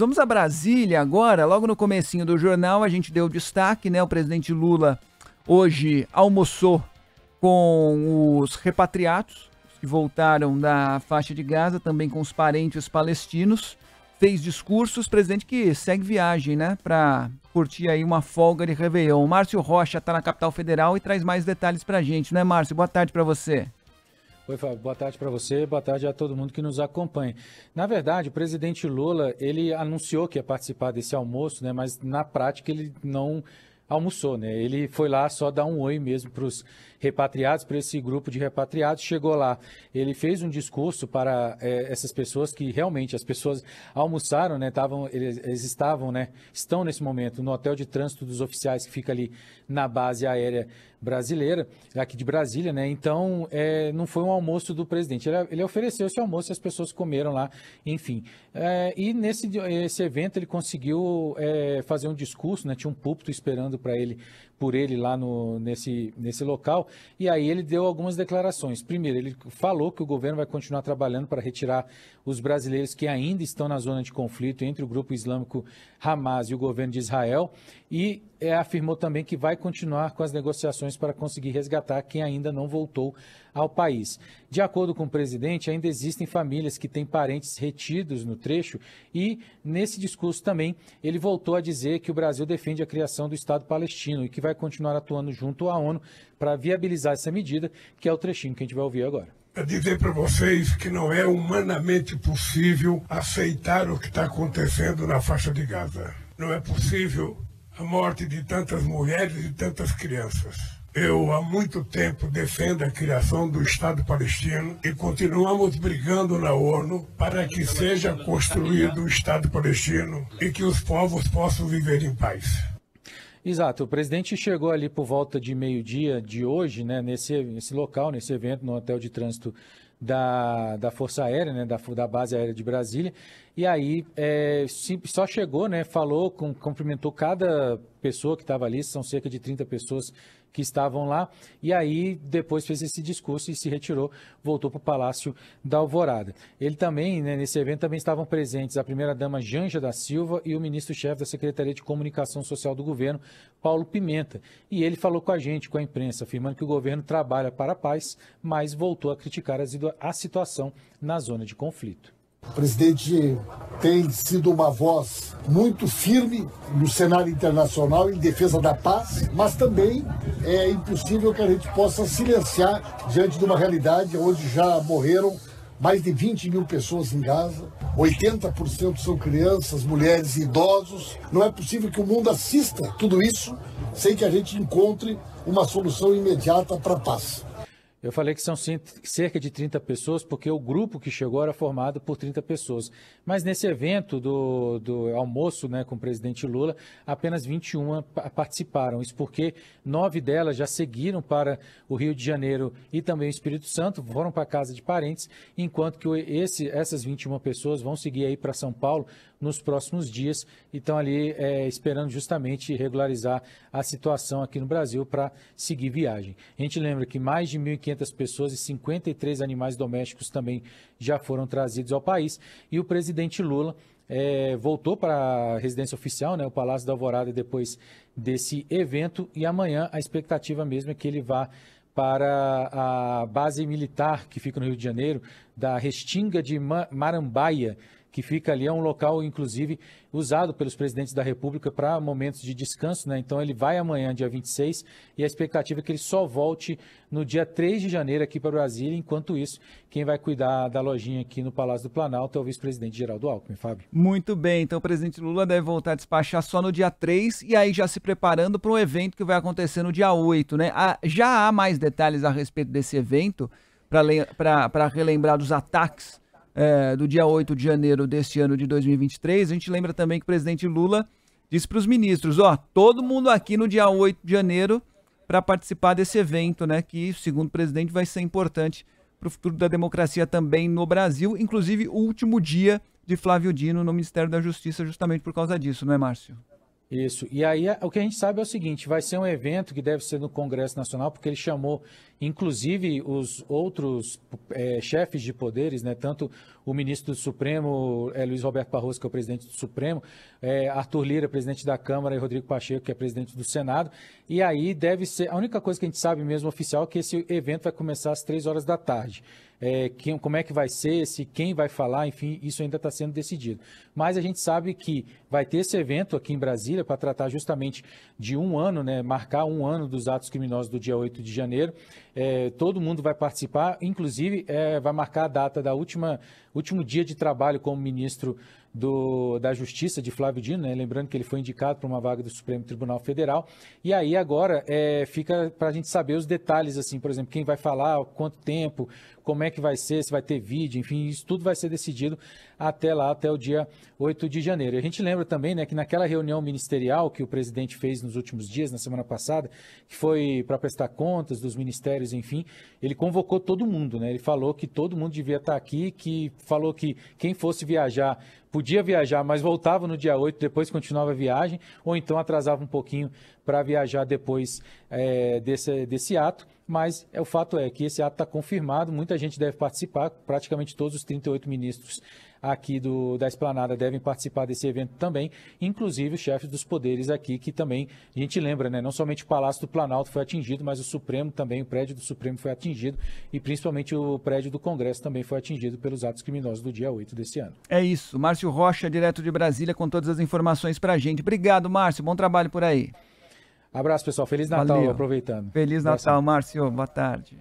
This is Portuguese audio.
Vamos a Brasília agora, logo no comecinho do jornal a gente deu destaque, né? O presidente Lula hoje almoçou com os repatriados que voltaram da faixa de Gaza, também com os parentes palestinos. Fez discursos, presidente que segue viagem, né, para curtir aí uma folga de Réveillon. Márcio Rocha está na capital federal e traz mais detalhes para a gente, né, Márcio? Boa tarde para você. Oi, Fábio. Boa tarde para você, boa tarde a todo mundo que nos acompanha. Na verdade, o presidente Lula, ele anunciou que ia participar desse almoço, né, mas na prática ele não almoçou, né? Ele foi lá só dar um oi mesmo para os repatriados, para esse grupo de repatriados. Chegou lá, ele fez um discurso para é, essas pessoas que realmente as pessoas almoçaram, né? Tavam, eles, eles, estavam, né? Estão nesse momento no hotel de trânsito dos oficiais que fica ali na base aérea brasileira, aqui de Brasília, né? Então, é, não foi um almoço do presidente. Ele, ele ofereceu esse almoço e as pessoas comeram lá, enfim. É, e nesse esse evento ele conseguiu é, fazer um discurso, né? Tinha um púlpito esperando para ele por ele lá no, nesse, nesse local. E aí ele deu algumas declarações. Primeiro, ele falou que o governo vai continuar trabalhando para retirar os brasileiros que ainda estão na zona de conflito entre o grupo islâmico Hamas e o governo de Israel. E é, afirmou também que vai continuar com as negociações para conseguir resgatar quem ainda não voltou ao país. De acordo com o presidente, ainda existem famílias que têm parentes retidos no trecho e, nesse discurso também, ele voltou a dizer que o Brasil defende a criação do Estado palestino e que vai continuar atuando junto à ONU para viabilizar essa medida, que é o trechinho que a gente vai ouvir agora dizer para vocês que não é humanamente possível aceitar o que está acontecendo na faixa de Gaza. Não é possível a morte de tantas mulheres e tantas crianças. Eu há muito tempo defendo a criação do Estado palestino e continuamos brigando na ONU para que seja construído o Estado palestino e que os povos possam viver em paz. Exato, o presidente chegou ali por volta de meio-dia de hoje, né, nesse, nesse local, nesse evento, no hotel de trânsito da, da Força Aérea, né, da, da Base Aérea de Brasília, e aí é, só chegou, né, falou, com, cumprimentou cada pessoa que estava ali, são cerca de 30 pessoas que estavam lá. E aí depois fez esse discurso e se retirou, voltou para o Palácio da Alvorada. Ele também, né, nesse evento, também estavam presentes a primeira-dama Janja da Silva e o ministro-chefe da Secretaria de Comunicação Social do governo, Paulo Pimenta. E ele falou com a gente, com a imprensa, afirmando que o governo trabalha para a paz, mas voltou a criticar a situação na zona de conflito. O presidente tem sido uma voz muito firme no cenário internacional em defesa da paz, mas também é impossível que a gente possa silenciar diante de uma realidade onde já morreram mais de 20 mil pessoas em Gaza, 80% são crianças, mulheres e idosos. Não é possível que o mundo assista tudo isso sem que a gente encontre uma solução imediata para a paz. Eu falei que são cerca de 30 pessoas, porque o grupo que chegou era formado por 30 pessoas. Mas nesse evento do, do almoço né, com o presidente Lula, apenas 21 participaram. Isso porque nove delas já seguiram para o Rio de Janeiro e também o Espírito Santo, foram para a casa de parentes, enquanto que esse, essas 21 pessoas vão seguir aí para São Paulo nos próximos dias e estão ali é, esperando justamente regularizar a situação aqui no Brasil para seguir viagem. A gente lembra que mais de 1.500 pessoas e 53 animais domésticos também já foram trazidos ao país e o presidente Lula é, voltou para a residência oficial, né, o Palácio da Alvorada, depois desse evento. E amanhã a expectativa mesmo é que ele vá para a base militar que fica no Rio de Janeiro, da Restinga de Marambaia, que fica ali, é um local, inclusive, usado pelos presidentes da República para momentos de descanso, né? Então ele vai amanhã, dia 26, e a expectativa é que ele só volte no dia 3 de janeiro aqui para Brasília. Enquanto isso, quem vai cuidar da lojinha aqui no Palácio do Planalto é o vice-presidente Geraldo Alckmin, Fábio. Muito bem, então o presidente Lula deve voltar a despachar só no dia 3 e aí já se preparando para um evento que vai acontecer no dia 8, né? Ah, já há mais detalhes a respeito desse evento para relembrar dos ataques é, do dia 8 de janeiro deste ano de 2023. A gente lembra também que o presidente Lula disse para os ministros: ó, todo mundo aqui no dia 8 de janeiro para participar desse evento, né? Que, segundo o presidente, vai ser importante para o futuro da democracia também no Brasil, inclusive o último dia de Flávio Dino no Ministério da Justiça, justamente por causa disso, não é, Márcio? Isso. E aí o que a gente sabe é o seguinte: vai ser um evento que deve ser no Congresso Nacional, porque ele chamou, inclusive, os outros é, chefes de poderes, né? Tanto o ministro do Supremo, é, Luiz Roberto Barroso, que é o presidente do Supremo, é, Arthur Lira, presidente da Câmara, e Rodrigo Pacheco, que é presidente do Senado. E aí deve ser. A única coisa que a gente sabe mesmo oficial é que esse evento vai começar às três horas da tarde é, quem, como é que vai ser, se quem vai falar, enfim, isso ainda está sendo decidido. Mas a gente sabe que vai ter esse evento aqui em Brasília para tratar justamente de um ano, né, marcar um ano dos atos criminosos do dia 8 de janeiro. É, todo mundo vai participar, inclusive é, vai marcar a data da última último dia de trabalho como ministro do, da Justiça de Flávio Dino, né? lembrando que ele foi indicado para uma vaga do Supremo Tribunal Federal. E aí agora é, fica para a gente saber os detalhes, assim, por exemplo, quem vai falar, quanto tempo, como é que vai ser, se vai ter vídeo, enfim, isso tudo vai ser decidido até lá, até o dia 8 de janeiro. A gente lembra também né, que naquela reunião ministerial que o presidente fez nos últimos dias, na semana passada, que foi para prestar contas dos ministérios, enfim, ele convocou todo mundo, né? Ele falou que todo mundo devia estar tá aqui, que falou que quem fosse viajar podia viajar, mas voltava no dia 8, depois continuava a viagem, ou então atrasava um pouquinho para viajar depois é, desse, desse ato. Mas é, o fato é que esse ato está confirmado, muita gente deve participar, praticamente todos os 38 ministros aqui do, da Esplanada devem participar desse evento também, inclusive os chefes dos poderes aqui, que também a gente lembra, né? Não somente o Palácio do Planalto foi atingido, mas o Supremo também, o prédio do Supremo foi atingido e principalmente o prédio do Congresso também foi atingido pelos atos criminosos do dia 8 desse ano. É isso. Márcio Rocha, direto de Brasília, com todas as informações para a gente. Obrigado, Márcio. Bom trabalho por aí. Abraço, pessoal. Feliz Natal, Valeu. aproveitando. Feliz Natal, Márcio. Boa tarde.